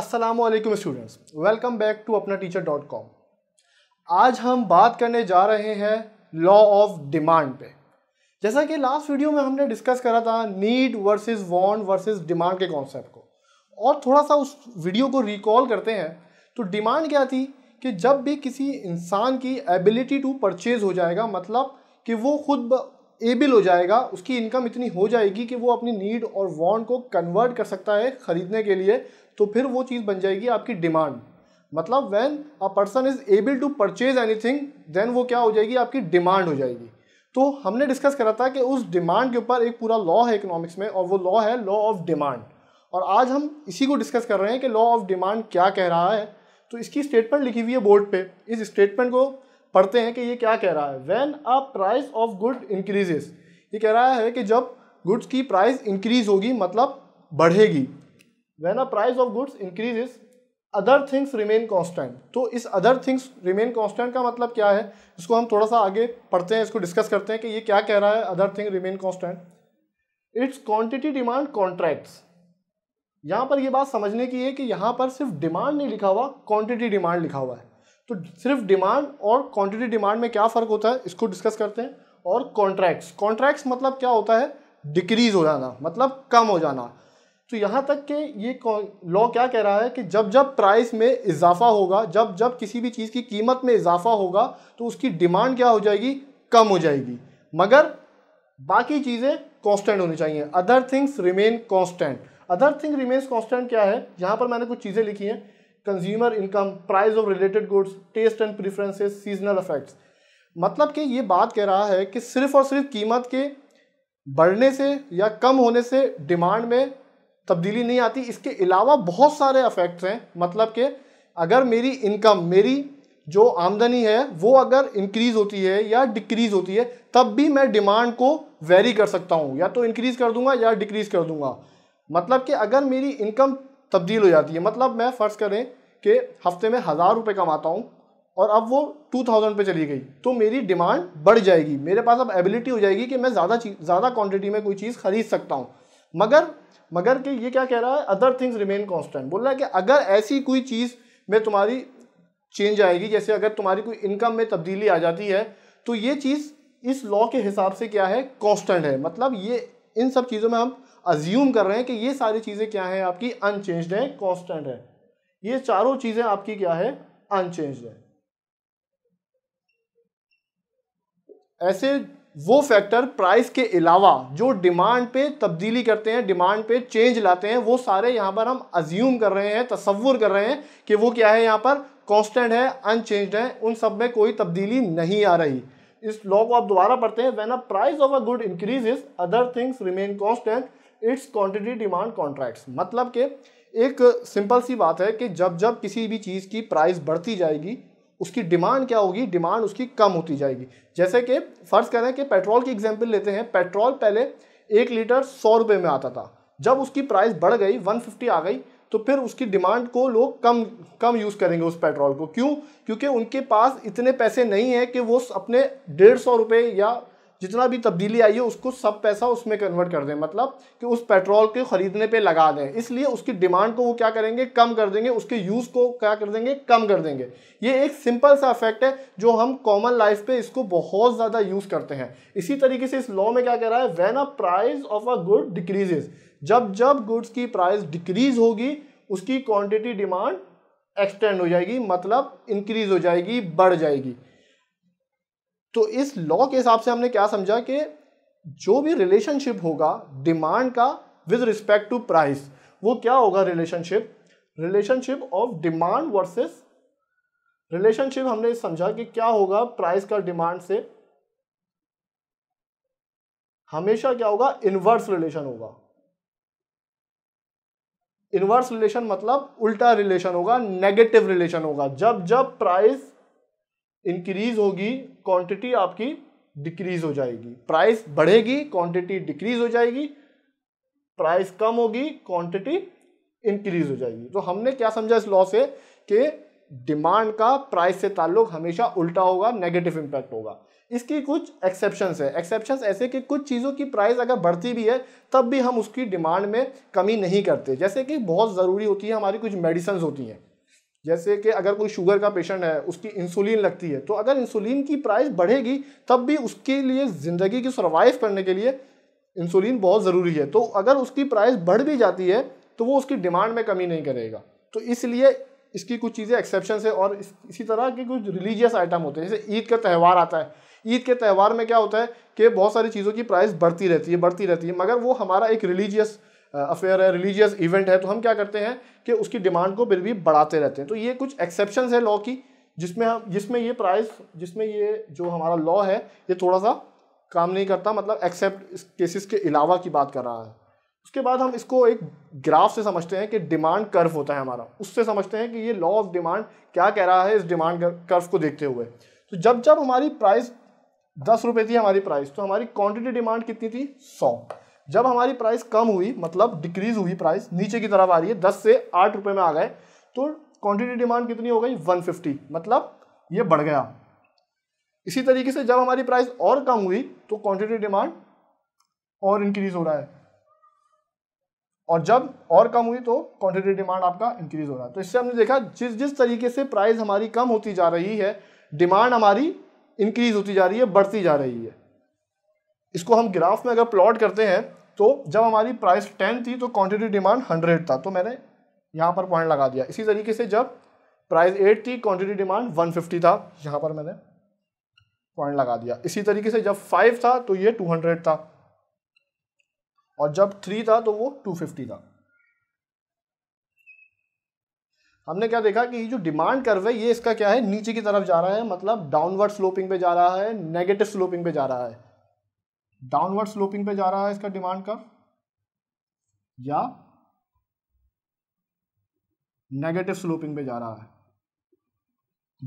Aslam students welcome back to अपना teacher dot com आज हम बात करने जा रहे हैं लॉ ऑफ डिमांड पे जैसा कि लास्ट वीडियो में हमने डिस्कस करा था need versus want versus demand के कॉन्सेप्ट को और थोड़ा सा उस वीडियो को रिकॉल करते हैं तो डिमांड क्या थी कि जब भी किसी इंसान की एबिलिटी टू परचेज हो जाएगा मतलब कि वो खुद एबल हो जाएगा उसकी इनकम इतनी हो जाएगी कि वो अपनी नीड और वॉन्ट को कन्वर्ट कर सकता है ख़रीदने के लिए तो फिर वो चीज़ बन जाएगी आपकी डिमांड मतलब when a person is able to purchase anything then वो क्या हो जाएगी आपकी डिमांड हो जाएगी तो हमने डिस्कस करा था कि उस डिमांड के ऊपर एक पूरा लॉ है इकोनॉमिक्स में और वो लॉ है लॉ ऑफ डिमांड और आज हम इसी को डिस्कस कर रहे हैं कि लॉ ऑफ डिमांड क्या कह रहा है तो इसकी स्टेटमेंट लिखी हुई है बोर्ड पे इस स्टेटमेंट को पढ़ते हैं कि ये क्या कह रहा है when a price of good increases ये कह रहा है कि जब गुड्स की प्राइस इंक्रीज होगी मतलब बढ़ेगी when a price of goods increases other things remain constant तो इस अदर थिंग्स रिमेन कॉन्स्टेंट का मतलब क्या है इसको हम थोड़ा सा आगे पढ़ते हैं इसको डिस्कस करते हैं कि ये क्या कह रहा है other thing remain constant its quantity demand contracts यहाँ पर ये बात समझने की है कि यहाँ पर सिर्फ डिमांड नहीं लिखा हुआ क्वान्टिटी डिमांड लिखा हुआ है तो सिर्फ डिमांड और क्वांटिटी डिमांड में क्या फ़र्क होता है इसको डिस्कस करते हैं और कॉन्ट्रैक्ट्स कॉन्ट्रैक्ट्स मतलब क्या होता है डिक्रीज़ हो जाना मतलब कम हो जाना तो यहाँ तक कि ये लॉ क्या कह रहा है कि जब जब प्राइस में इजाफा होगा जब जब किसी भी चीज़ की कीमत में इजाफा होगा तो उसकी डिमांड क्या हो जाएगी कम हो जाएगी मगर बाकी चीज़ें कांस्टेंट होनी चाहिए other things remain constant other thing remains constant क्या है यहाँ पर मैंने कुछ चीज़ें लिखी हैं consumer income price of related goods taste and preferences seasonal effects मतलब कि ये बात कह रहा है कि सिर्फ और सिर्फ कीमत के बढ़ने से या कम होने से डिमांड में तब्दीली नहीं आती इसके अलावा बहुत सारे अफेक्ट्स हैं मतलब कि अगर मेरी इनकम मेरी जो आमदनी है वो अगर इंक्रीज़ होती है या डिक्रीज़ होती है तब भी मैं डिमांड को वेरी कर सकता हूँ या तो इंक्रीज़ कर दूंगा या डिक्रीज़ कर दूंगा मतलब कि अगर मेरी इनकम तब्दील हो जाती है मतलब मैं फ़र्ज़ करें कि हफ्ते में हज़ार रुपये कमाता हूँ और अब वो टू थाउजेंड पर चली गई तो मेरी डिमांड बढ़ जाएगी मेरे पास अब एबिलिटी हो जाएगी कि मैं ज़्यादा चीज़ ज़्यादा क्वान्टिटी में कोई चीज़ ख़रीद सकता हूँ मगर मगर कि ये क्या कह रहा है अदर थिंग्स रिमेन कॉन्स्टेंट बोल रहा है कि अगर ऐसी कोई चीज़ में तुम्हारी चेंज आएगी जैसे अगर तुम्हारी कोई इनकम में तब्दीली आ जाती है तो ये चीज़ इस लॉ के हिसाब से क्या है कॉन्स्टेंट है मतलब ये इन सब चीज़ों में हम अज्यूम कर रहे हैं कि ये सारी चीज़ें क्या हैं आपकी अनचेंज हैं कॉन्स्टेंट है ये चारों चीज़ें आपकी क्या है अनचेंज है ऐसे वो फैक्टर प्राइस के अलावा जो डिमांड पे तब्दीली करते हैं डिमांड पे चेंज लाते हैं वो सारे यहाँ पर हम अज्यूम कर रहे हैं तस्वुर कर रहे हैं कि वो क्या है यहाँ पर कॉन्स्टेंट है अनचेंज है उन सब में कोई तब्दीली नहीं आ रही इस लॉ को आप दोबारा पढ़ते हैं when a price of a good increases other things remain constant its quantity demand contracts मतलब कि एक सिंपल सी बात है कि जब जब किसी भी चीज़ की प्राइस बढ़ती जाएगी उसकी डिमांड क्या होगी डिमांड उसकी कम होती जाएगी जैसे कि फ़र्ज़ करें कि पेट्रोल की एग्जाम्पल लेते हैं पेट्रोल पहले एक लीटर सौ रुपये में आता था जब उसकी प्राइस बढ़ गई फिफ्टी आ गई तो फिर उसकी डिमांड को लोग कम कम यूज़ करेंगे उस पेट्रोल को क्यों क्योंकि उनके पास इतने पैसे नहीं है कि वो अपने डेढ़ सौ रुपये या जितना भी तब्दीली आई है उसको सब पैसा उसमें कन्वर्ट कर दें मतलब कि उस पेट्रोल के ख़रीदने पे लगा दें इसलिए उसकी डिमांड को वो क्या करेंगे कम कर देंगे उसके यूज़ को क्या कर देंगे कम कर देंगे ये एक सिंपल सा इफेक्ट है जो हम कॉमन लाइफ पे इसको बहुत ज़्यादा यूज़ करते हैं इसी तरीके से इस लॉ में क्या कह रहा है when a price of a good decreases जब जब गुड्स की प्राइस डिक्रीज होगी उसकी क्वान्टिटी डिमांड एक्सटेंड हो जाएगी मतलब इंक्रीज हो जाएगी बढ़ जाएगी तो इस लॉ के हिसाब से हमने क्या समझा कि जो भी रिलेशनशिप होगा डिमांड का विद रिस्पेक्ट टू प्राइस वो क्या होगा relationship relationship of demand versus relationship हमने समझा कि क्या होगा प्राइस का डिमांड से हमेशा क्या होगा इनवर्स रिलेशन होगा इनवर्स रिलेशन मतलब उल्टा रिलेशन होगा नेगेटिव रिलेशन होगा जब जब प्राइस इंक्रीज होगी क्वांटिटी आपकी डिक्रीज हो जाएगी प्राइस बढ़ेगी क्वांटिटी डिक्रीज हो जाएगी प्राइस कम होगी क्वांटिटी इंक्रीज हो जाएगी तो हमने क्या समझा इस लॉ से कि डिमांड का प्राइस से ताल्लुक हमेशा उल्टा होगा नेगेटिव इंपैक्ट होगा इसकी कुछ एक्सेप्शन है एक्सेप्शन ऐसे कि कुछ चीज़ों की प्राइस अगर बढ़ती भी है तब भी हम उसकी डिमांड में कमी नहीं करते जैसे कि बहुत ज़रूरी होती है हमारी कुछ मेडिसन्स होती हैं जैसे कि अगर कोई शुगर का पेशेंट है उसकी इंसुलिन लगती है तो अगर इंसुलिन की प्राइस बढ़ेगी तब भी उसके लिए ज़िंदगी की सर्वाइव करने के लिए इंसुलिन बहुत ज़रूरी है तो अगर उसकी प्राइस बढ़ भी जाती है तो वो उसकी डिमांड में कमी नहीं करेगा तो इसलिए इसकी कुछ चीज़ें एक्सेप्शन है और इस, इसी तरह के कुछ रिलीजियस आइटम होते हैं जैसे ईद का त्यौहार आता है ईद के त्यौहार में क्या होता है कि बहुत सारी चीज़ों की प्राइस बढ़ती रहती है बढ़ती रहती है मगर वो हमारा एक रिलीजियस अफेयर है रिलीजियस इवेंट है तो हम क्या करते हैं कि उसकी डिमांड को फिर भी बढ़ाते रहते हैं तो ये कुछ एक्सेप्शन है लॉ की जिसमें हम जिसमें ये प्राइस जिसमें ये जो हमारा लॉ है ये थोड़ा सा काम नहीं करता मतलब एक्सेप्ट इस केसेस के अलावा की बात कर रहा है उसके बाद हम इसको एक ग्राफ से समझते हैं कि डिमांड कर्व होता है हमारा उससे समझते हैं कि ये लॉ ऑफ डिमांड क्या कह रहा है इस डिमांड कर्व को देखते हुए तो जब जब हमारी प्राइस दस रुपये थी हमारी प्राइस तो हमारी क्वांटिटी डिमांड कितनी थी सौ जब हमारी प्राइस कम हुई मतलब डिक्रीज हुई प्राइस नीचे की तरफ आ रही है दस से आठ रुपये में आ गए तो क्वांटिटी डिमांड कितनी हो गई वन फिफ्टी मतलब ये बढ़ गया इसी तरीके से जब हमारी प्राइस और कम हुई तो क्वांटिटी डिमांड और इंक्रीज हो रहा है और जब और कम हुई तो क्वांटिटी डिमांड आपका इंक्रीज हो रहा है तो इससे हमने देखा जिस जिस तरीके से प्राइस हमारी कम होती जा रही है डिमांड हमारी इंक्रीज होती जा रही है बढ़ती जा रही है इसको हम ग्राफ में अगर प्लॉट करते हैं तो जब हमारी प्राइस टेन थी तो क्वांटिटी डिमांड हंड्रेड था तो मैंने यहाँ पर पॉइंट लगा दिया इसी तरीके से जब प्राइस एट थी क्वांटिटी डिमांड वन फिफ्टी था यहाँ पर मैंने पॉइंट लगा दिया इसी तरीके से जब फाइव था तो ये टू हंड्रेड था और जब थ्री था तो वो टू फिफ्टी था हमने क्या देखा कि ये जो डिमांड कर है ये इसका क्या है नीचे की तरफ जा रहा है मतलब डाउनवर्ड स्लोपिंग पे जा रहा है नेगेटिव स्लोपिंग पे जा रहा है डाउनवर्ड स्लोपिंग पे जा रहा है इसका डिमांड कर्व या नेगेटिव स्लोपिंग पे जा रहा है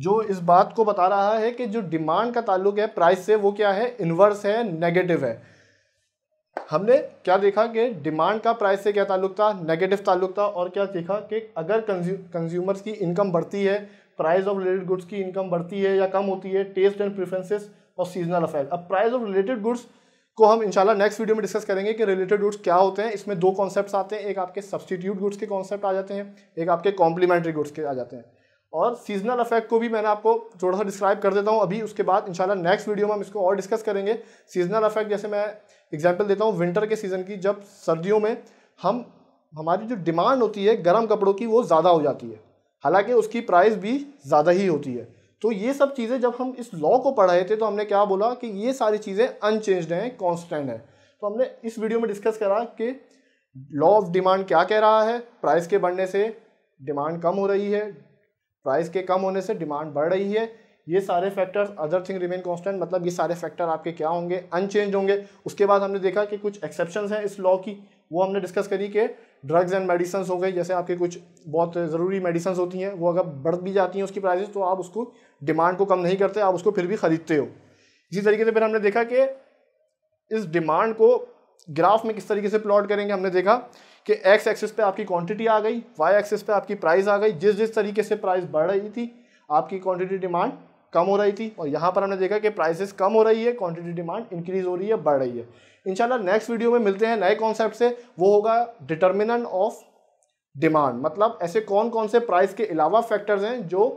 जो इस बात को बता रहा है कि जो डिमांड का ताल्लुक है प्राइस से वो क्या है इनवर्स है नेगेटिव है हमने क्या देखा कि डिमांड का प्राइस से क्या ताल्लुक था नेगेटिव ताल्लुक था और क्या देखा कि अगर कंज्यूमर्स की इनकम बढ़ती है प्राइस ऑफ रिलेटेड गुड्स की इनकम बढ़ती है या कम होती है टेस्ट एंड प्रेफरेंसेस और सीजनल अफेयर अब प्राइस ऑफ रिलेटेड गुड्स को हम इंशाल्लाह नेक्स्ट वीडियो में डिस्कस करेंगे कि रिलेटेड गुड्स क्या होते हैं इसमें दो कॉन्सेप्ट आते हैं एक आपके सब्सटीट्यूट गुड्स के कॉन्सेप्ट आ जाते हैं एक आपके कॉम्प्लीमेंट्री गुड्स के आ जाते हैं और सीजनल अफेक्ट को भी मैंने आपको थोड़ा सा डिस्क्राइब कर देता हूँ अभी उसके बाद इंशाल्लाह नेक्स्ट वीडियो में हम इसको और डिस्कस करेंगे सीजनल अफेक्ट जैसे मैं एग्जाम्पल देता हूँ विंटर के सीज़न की जब सर्दियों में हम हमारी जो डिमांड होती है गर्म कपड़ों की वो ज़्यादा हो जाती है हालांकि उसकी प्राइस भी ज़्यादा ही होती है तो ये सब चीज़ें जब हम इस लॉ को पढ़ रहे थे तो हमने क्या बोला कि ये सारी चीज़ें अनचेंज्ड हैं कॉन्स्टेंट हैं तो हमने इस वीडियो में डिस्कस करा कि लॉ ऑफ डिमांड क्या कह रहा है प्राइस के बढ़ने से डिमांड कम हो रही है प्राइस के कम होने से डिमांड बढ़ रही है ये सारे factors other thing remain constant मतलब ये सारे फैक्टर आपके क्या होंगे अनचेंज होंगे उसके बाद हमने देखा कि कुछ एक्सेप्शन हैं इस लॉ की वो हमने डिस्कस करी कि ड्रग्स एंड मेडिसन्स हो गए जैसे आपके कुछ बहुत ज़रूरी मेडिसन्स होती हैं वो अगर बढ़ भी जाती हैं उसकी प्राइसेस तो आप उसको डिमांड को कम नहीं करते आप उसको फिर भी ख़रीदते हो इसी तरीके से फिर हमने देखा कि इस डिमांड को ग्राफ में किस तरीके से प्लॉट करेंगे हमने देखा कि एक्स एक्सिस पे आपकी क्वांटिटी आ गई वाई एक्सिस पे आपकी प्राइस आ गई जिस जिस तरीके से प्राइस बढ़ रही थी आपकी क्वांटिटी डिमांड कम हो रही थी और यहाँ पर हमने देखा कि प्राइसेस कम हो रही है क्वांटिटी डिमांड इंक्रीज हो रही है बढ़ रही है इंशाल्लाह नेक्स्ट वीडियो में मिलते हैं नए कॉन्सेप्ट से वो होगा डिटर्मिनेंट ऑफ डिमांड मतलब ऐसे कौन कौन से प्राइस के अलावा फैक्टर्स हैं जो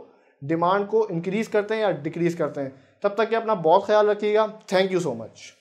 डिमांड को इंक्रीज़ करते हैं या डिक्रीज़ करते हैं तब तक के अपना बहुत ख्याल रखिएगा थैंक यू सो मच